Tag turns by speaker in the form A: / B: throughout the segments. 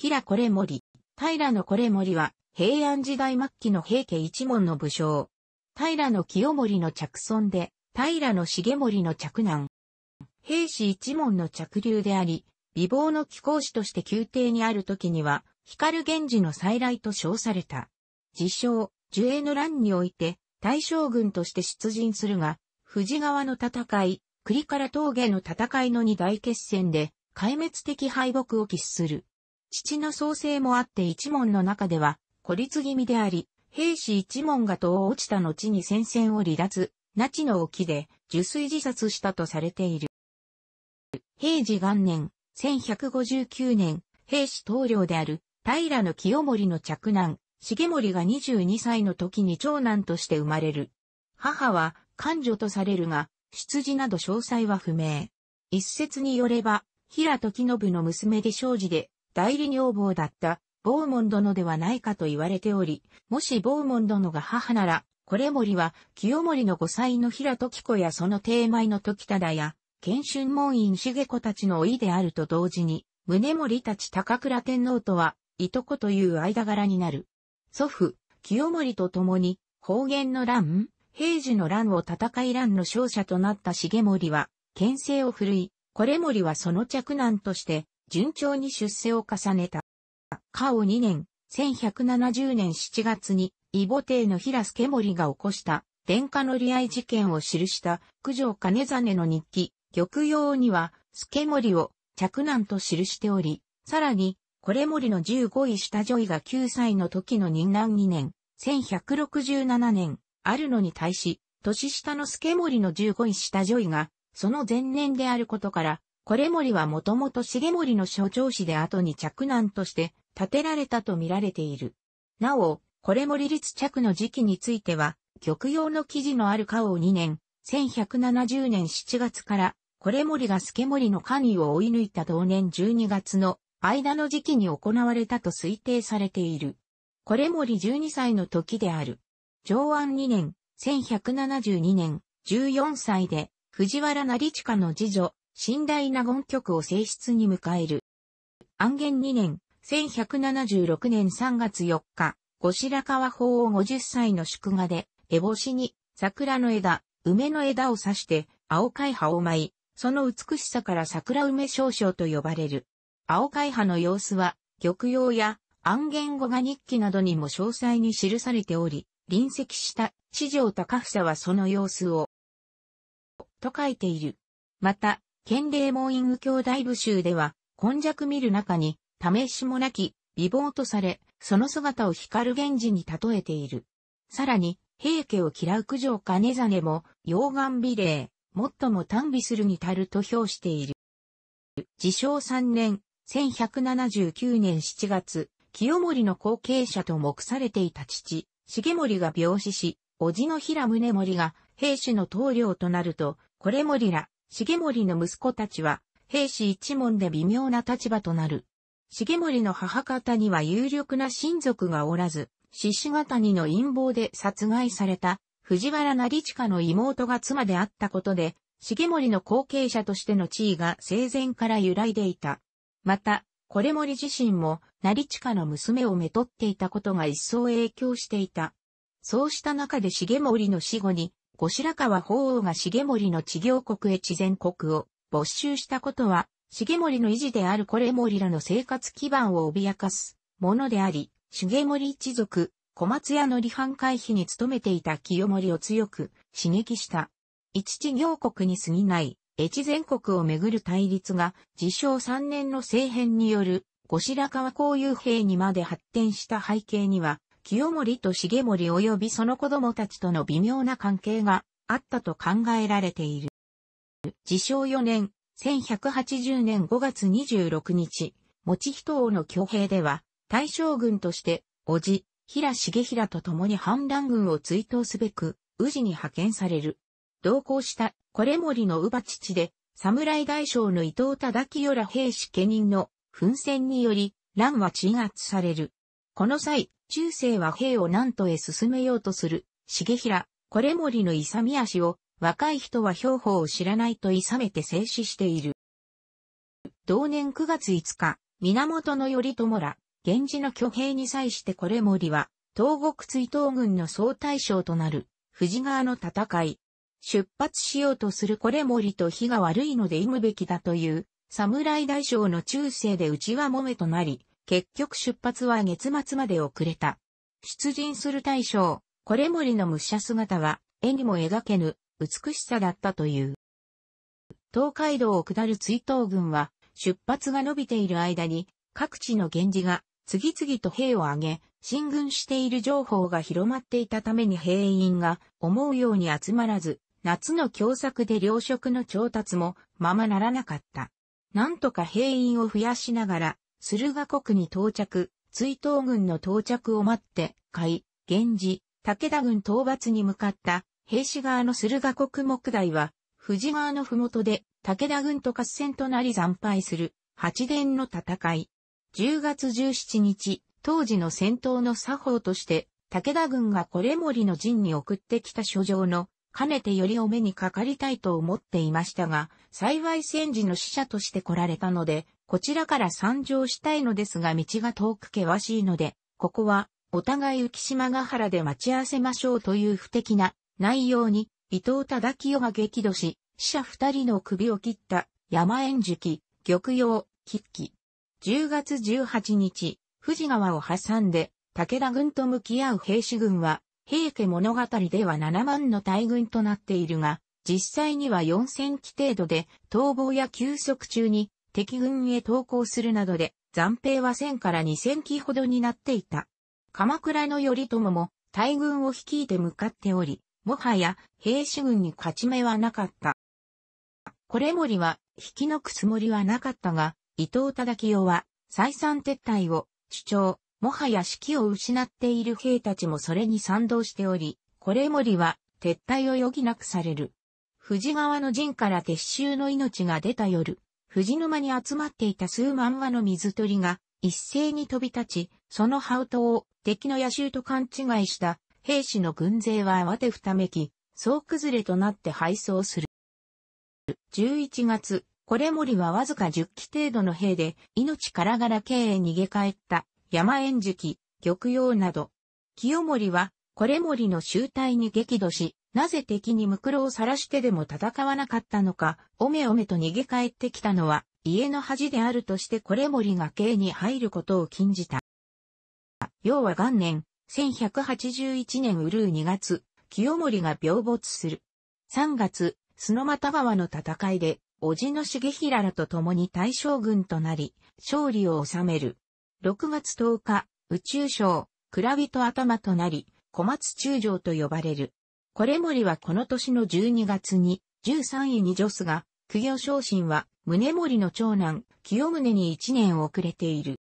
A: 平これ森、平のこれ森は、平安時代末期の平家一門の武将。平の清盛の着孫で、平の重盛の着男。平氏一門の着流であり、美貌の貴公子として宮廷にある時には、光源氏の再来と称された。自称、樹影の乱において、大将軍として出陣するが、富士川の戦い、栗から峠の戦いの二大決戦で、壊滅的敗北を喫する。父の創生もあって一門の中では孤立気味であり、兵士一門が党落ちた後に戦線を離脱、那智の沖で受水自殺したとされている。平治元年、1159年、兵士当領である平清盛の嫡男、重盛が22歳の時に長男として生まれる。母は官女とされるが、出自など詳細は不明。一説によれば、平時信の娘で生児で、代理女房だったボーモン殿ではないかと言われており、もしボーモン殿が母なら、これ森は清盛の五歳の平時子やその定米の時忠や、謙春門院茂子たちの老いであると同時に、宗盛たち高倉天皇とは、いとこという間柄になる。祖父、清盛と共に、方言の乱、平時の乱を戦い乱の勝者となった重盛は、牽制を振るい、これ森はその着難として、順調に出世を重ねた。カを2年、1170年7月に、異母帝の平助森が起こした、殿下乗り合い事件を記した、九条金真の日記、玉葉には、助森を、着難と記しており、さらに、これ森の15位下女位が9歳の時の仁安2年、1167年、あるのに対し、年下の助森の15位下女位が、その前年であることから、これ森はもともと重森の所長氏で後に着難として建てられたと見られている。なお、これ森立着の時期については、玉用の記事のある家を2年、1170年7月から、これ森が助森の官位を追い抜いた同年12月の間の時期に行われたと推定されている。これ森12歳の時である。上安2年、1172年、14歳で、藤原成近の次女、信頼な言曲を正室に迎える。安元2年、1176年3月4日、後白河法皇50歳の祝賀で、烏帽子に桜の枝、梅の枝を刺して青海葉を舞い、その美しさから桜梅少々と呼ばれる。青海葉の様子は、玉葉や暗言語が日記などにも詳細に記されており、臨席した四条高房はその様子を、と書いている。また、県霊イン右京大部衆では、今弱見る中に、試しもなき、美貌とされ、その姿を光源氏に例えている。さらに、平家を嫌う九条兼実も、溶岩美霊、最も単美するに足ると評している。自称3年、1179年7月、清盛の後継者と目されていた父、重盛が病死し、叔父の平宗盛が、兵士の棟梁となると、これ盛ら、重盛の息子たちは、兵士一門で微妙な立場となる。重盛の母方には有力な親族がおらず、獅子ヶ谷の陰謀で殺害された藤原成親の妹が妻であったことで、重盛の後継者としての地位が生前から揺らいでいた。また、これ森自身も成親の娘をめとっていたことが一層影響していた。そうした中で重盛の死後に、後白河法皇が重盛の治行国へ治前国を没収したことは、重盛の維持であるこれ森らの生活基盤を脅かすものであり、重盛一族、小松屋の離反回避に努めていた清盛を強く刺激した。一治行国に過ぎない、越前国をめぐる対立が、自称3年の政変による、後白河交友兵にまで発展した背景には、清盛と重盛及びその子供たちとの微妙な関係があったと考えられている。自称4年、1180年5月26日、持人王の挙兵では、大将軍として、叔父、平重平と共に反乱軍を追悼すべく、宇治に派遣される。同行した、これ森の乳母父で、侍大将の伊藤忠清ら兵士家人の奮戦により、乱は鎮圧される。この際、中世は兵を南都へ進めようとする、重平、これ森の勇み足を、若い人は兵法を知らないと勇めて静止している。同年9月5日、源頼朝ら、源氏の挙兵に際してこれ森は、東国追悼軍の総大将となる、藤川の戦い。出発しようとするこれ森と火が悪いので忌むべきだという、侍大将の中世で内輪揉めとなり、結局出発は月末まで遅れた。出陣する大将、これ森の武者姿は、絵にも描けぬ、美しさだったという。東海道を下る追悼軍は、出発が伸びている間に、各地の源氏が、次々と兵を挙げ、進軍している情報が広まっていたために兵員が思うように集まらず、夏の共作で糧食の調達もままならなかった。なんとか兵員を増やしながら、駿河国に到着、追悼軍の到着を待って、海、源氏、武田軍討伐に向かった兵士側の駿河国木台は、富士川の麓で武田軍と合戦となり惨敗する八伝の戦い。10月17日、当時の戦闘の作法として、武田軍がこれ森の陣に送ってきた書状のかねてよりお目にかかりたいと思っていましたが、幸い戦時の使者として来られたので、こちらから参上したいのですが道が遠く険しいので、ここは、お互い浮島ヶ原で待ち合わせましょうという不敵な内容に、伊藤忠清が激怒し、死者二人の首を切った山縁樹、玉葉、筆記。10月18日、富士川を挟んで、武田軍と向き合う兵士軍は、平家物語では7万の大軍となっているが、実際には4 0期程度で逃亡や休息中に敵軍へ投降するなどで残兵は1000から2000機ほどになっていた。鎌倉の頼朝も大軍を率いて向かっており、もはや兵士軍に勝ち目はなかった。これ森は引き抜くつもりはなかったが、伊藤忠清は再三撤退を主張、もはや指揮を失っている兵たちもそれに賛同しており、これ森は撤退を余儀なくされる。富士川の陣から撤収の命が出た夜、富士沼に集まっていた数万羽の水鳥が一斉に飛び立ち、その羽音を敵の野衆と勘違いした兵士の軍勢は慌てふためき、総崩れとなって敗走する。11月、これ森はわずか10機程度の兵で命からがら経へ逃げ帰った山縁樹、玉葉など。清盛は、これ森の集大に激怒し、なぜ敵にムクロを晒してでも戦わなかったのか、おめおめと逃げ帰ってきたのは、家の恥であるとしてこれ森が刑に入ることを禁じた。要は元年、1181年うるう2月、清盛が病没する。3月、砂俣川の戦いで、叔父の重平らと共に大将軍となり、勝利を収める。6月10日、宇宙省、蔵人頭となり、小松中将と呼ばれる。これ森はこの年の12月に、13位に女子が、苦行昇進は、宗森の長男、清宗に1年遅れている。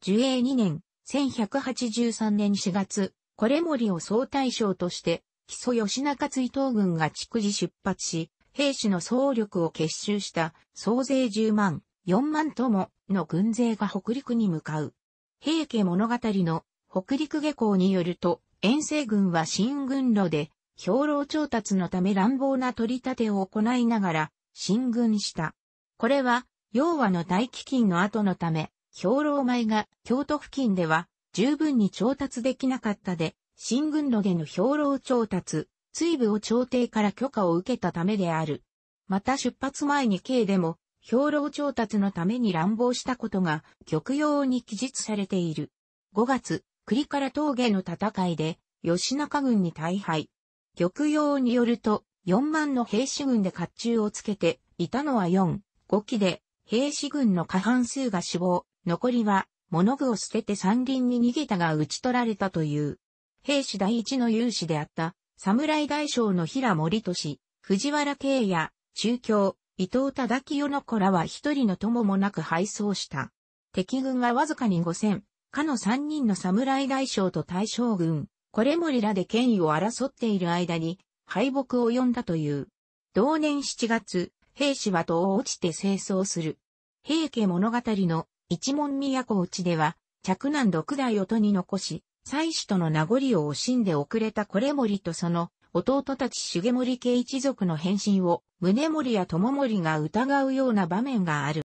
A: 樹英2年、1183年4月、これ森を総大将として、木曽義中追悼軍が築地出発し、兵士の総力を結集した総勢10万、4万ともの軍勢が北陸に向かう。平家物語の北陸下校によると、遠征軍は新軍路で、兵糧調達のため乱暴な取り立てを行いながら、進軍した。これは、洋和の大飢饉の後のため、兵糧米が京都付近では十分に調達できなかったで、新軍路での兵糧調達、追部を朝廷から許可を受けたためである。また出発前に K でも、兵糧調達のために乱暴したことが極用に記述されている。5月、栗から峠の戦いで、吉中軍に大敗。極用によると、4万の兵士軍で甲冑をつけて、いたのは4、5機で、兵士軍の過半数が死亡、残りは、物具を捨てて山林に逃げたが討ち取られたという。兵士第一の勇士であった、侍大将の平森俊、藤原慶也、中京、伊藤忠清の子らは一人の友もなく敗走した。敵軍はわずかに五千、かの三人の侍大将と大将軍、これもらで権威を争っている間に、敗北を呼んだという。同年7月、兵士は戸を落ちて清掃する。平家物語の一門都落ちでは、嫡男六代を戸に残し、妻子との名残を惜しんで遅れたこれもりとその弟たち重森家一族の変身を、宗森や友森が疑うような場面がある。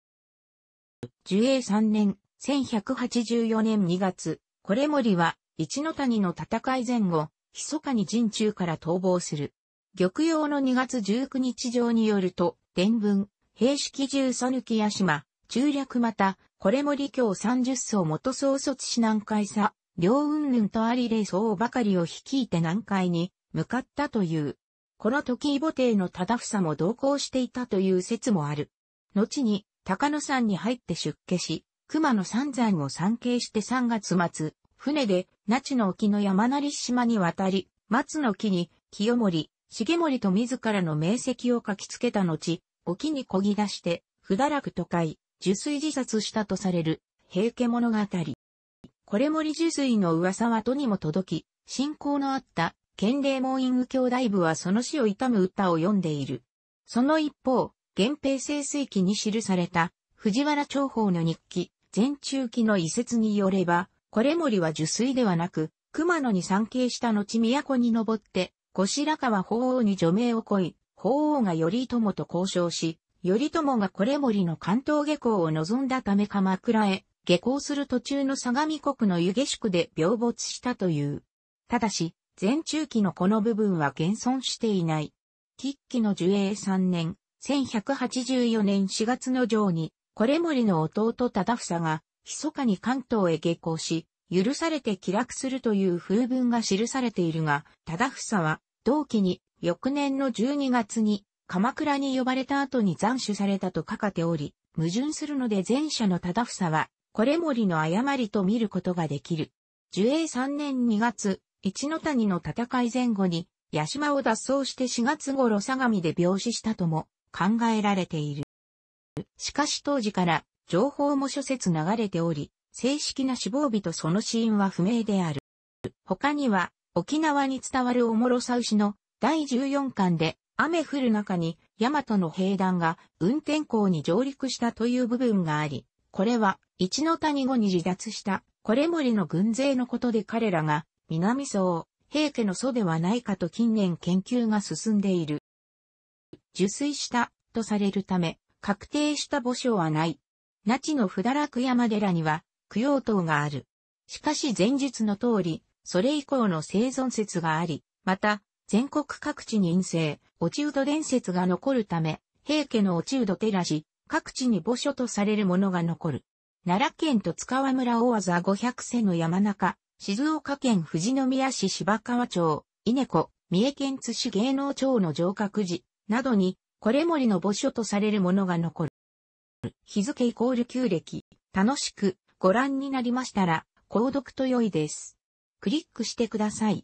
A: 寿永3年、1184年2月、これ森は、一の谷の戦い前後、密かに陣中から逃亡する。玉葉の2月19日上によると、伝文、兵式中さぬきや島、中略また、これ森京30層元総卒し南海佐、両雲々とありれ層ばかりを率いて南海に、向かったという。この時母帝の忠房も同行していたという説もある。後に、高野山に入って出家し、熊野三山を参詣して3月末、船で、那智の沖の山成島に渡り、松の木に、清盛、重盛と自らの名跡を書きつけた後、沖に漕ぎ出して、不らく都会、受水自殺したとされる、平家物語。これ森受水の噂はとにも届き、信仰のあった県礼門院右京大部はその死を悼む歌を読んでいる。その一方、源平盛衰期に記された藤原長宝の日記、前中期の遺説によれば、これ森は受水ではなく、熊野に参詣した後都に登って、後白河法皇に除名を乞い、法皇が頼朝と交渉し、頼朝がこれ森の関東下校を望んだため鎌倉へ、下校する途中の相模国の湯下宿で病没したという。ただし、前中期のこの部分は現存していない。喫期の樹英3年、1184年4月の上に、これ森の弟忠房が、密かに関東へ下校し、許されて帰楽するという風文が記されているが、忠房は、同期に、翌年の12月に、鎌倉に呼ばれた後に斬首されたと書かており、矛盾するので前者の忠房は、これ森の誤りと見ることができる。樹英3年2月、一の谷の戦い前後に、八島を脱走して4月頃相模で病死したとも考えられている。しかし当時から情報も諸説流れており、正式な死亡日とその死因は不明である。他には沖縄に伝わるおもろさ牛の第14巻で雨降る中に大和の兵団が運転校に上陸したという部分があり、これは一の谷後に自脱したこれ森の軍勢のことで彼らが南宋、平家の祖ではないかと近年研究が進んでいる。受水したとされるため、確定した墓所はない。那智の札楽山寺には供養塔がある。しかし前述の通り、それ以降の生存説があり、また、全国各地に陰性、落ち人伝説が残るため、平家の落ち人寺し、各地に墓所とされるものが残る。奈良県と塚和村大技500世の山中、静岡県富士宮市芝川町、稲子、三重県津市芸能町の城郭寺、などに、これ森の墓所とされるものが残る。日付イコール旧暦、楽しくご覧になりましたら、購読と良いです。クリックしてください。